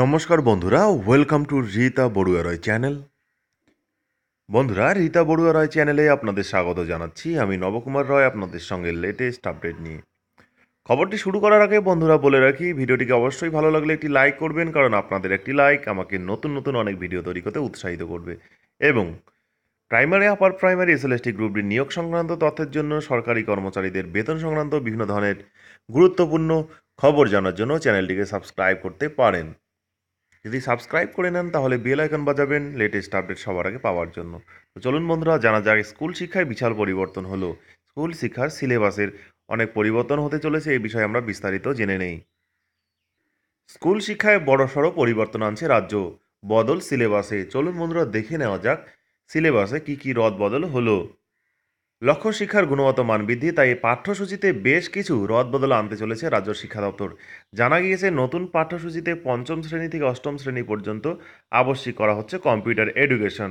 নমস্কার বন্ধুরা welcome to Rita Barua Roy channel বন্ধুরা রীতা বড়ুয়া রয় চ্যানেলে আপনাদের স্বাগত জানাচ্ছি আমি নবকুমার রয় আপনাদের সঙ্গে লেটেস্ট আপডেট নিয়ে খবরটি শুরু করার আগে বন্ধুরা বলে রাখি ভিডিওটিকে অবশ্যই ভালো লাগলে একটি লাইক করবেন কারণ আপনাদের একটি লাইক আমাকে নতুন নতুন অনেক ভিডিও তৈরি করতে উৎসাহিত করবে এবং প্রাইমারি আপার প্রাইমারি এসএলএসটি গ্রুপটির নিয়োগ সংক্রান্ত তথ্যের জন্য সরকারি কর্মচারীদের বেতন সংক্রান্ত বিভিন্ন ধরনের গুরুত্বপূর্ণ খবর জানার জন্য চ্যানেলটিকে সাবস্ক্রাইব করতে পারেন যদি সাবস্ক্রাইব করে নেন তাহলে বেল আইকন বাজাবেন লেটেস্ট আপডেট সবার আগে পাওয়ার জন্য তো চলুন বন্ধুরা জানা যাক স্কুল শিক্ষায় বিশাল পরিবর্তন হলো স্কুল শিক্ষার সিলেবাসের অনেক পরিবর্তন হতে চলেছে এই বিষয়ে আমরা বিস্তারিত জেনে নেই স্কুল শিক্ষায় বড়সড় পরিবর্তন আনছে রাজ্য বদল সিলেবাসে চলুন বন্ধুরা দেখে নেওয়া যাক সিলেবাসে কি কি রদ বদল হলো লক্ষ্য শিক্ষার গুণগত মান বৃদ্ধি তাই পাঠ্যসূচিতে বেশ কিছু রদবদল আনতে চলেছে রাজ্য শিক্ষা দপ্তর জানা গিয়েছে নতুন পাঠ্যসূচিতে পঞ্চম শ্রেণী থেকে অষ্টম শ্রেণী পর্যন্ত আবশ্যিক করা হচ্ছে কম্পিউটার এডুকেশন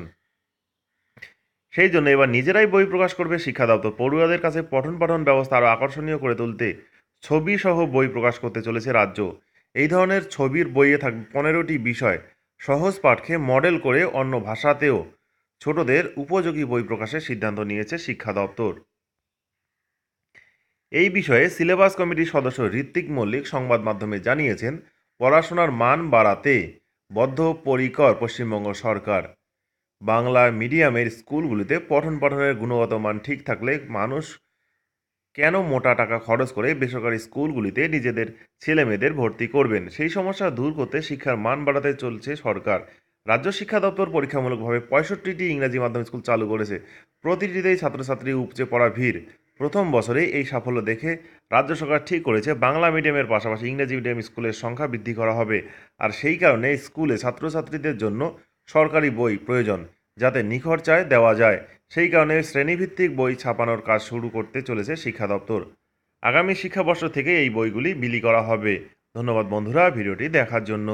সেই জন্য এবার নিজেরাই বই প্রকাশ করবে শিক্ষা দপ্তর পড়ুয়াদের কাছে পঠন পাঠন ব্যবস্থা আরও আকর্ষণীয় করে তুলতে ছবি সহ বই প্রকাশ করতে চলেছে রাজ্য এই ধরনের ছবির বইয়ে থাকবে পনেরোটি বিষয় সহজ পাঠকে মডেল করে অন্য ভাষাতেও ছোটদের উপযোগী বই প্রকাশের সিদ্ধান্ত নিয়েছে শিক্ষা দপ্তর এই বিষয়ে সিলেবাস কমিটির সদস্য ঋত্বিক মল্লিক সংবাদ মাধ্যমে জানিয়েছেন পড়াশোনার মান বাড়াতে বদ্ধপরিকর পশ্চিমবঙ্গ সরকার বাংলা মিডিয়ামের স্কুলগুলিতে পঠন পাঠনের গুণগত মান ঠিক থাকলে মানুষ কেন মোটা টাকা খরচ করে বেসরকারি স্কুলগুলিতে নিজেদের ছেলেমেয়েদের ভর্তি করবেন সেই সমস্যা দূর করতে শিক্ষার মান বাড়াতে চলছে সরকার রাজ্য শিক্ষা দপ্তর পরীক্ষামূলকভাবে পঁয়ষট্টিটি ইংরাজি মাধ্যম স্কুল চালু করেছে প্রতিটিতেই ছাত্রছাত্রী উপচে পড়া ভিড় প্রথম বছরে এই সাফল্য দেখে রাজ্য সরকার ঠিক করেছে বাংলা মিডিয়ামের পাশাপাশি ইংরেজি মিডিয়াম স্কুলের সংখ্যা বৃদ্ধি করা হবে আর সেই কারণে স্কুলে ছাত্রছাত্রীদের জন্য সরকারি বই প্রয়োজন যাতে নিখরচায় দেওয়া যায় সেই কারণে শ্রেণীভিত্তিক বই ছাপানোর কাজ শুরু করতে চলেছে শিক্ষা দপ্তর আগামী শিক্ষাবর্ষ থেকে এই বইগুলি বিলি করা হবে ধন্যবাদ বন্ধুরা ভিডিওটি দেখার জন্য